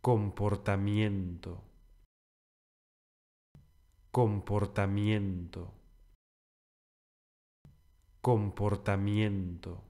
comportamiento, comportamiento, comportamiento.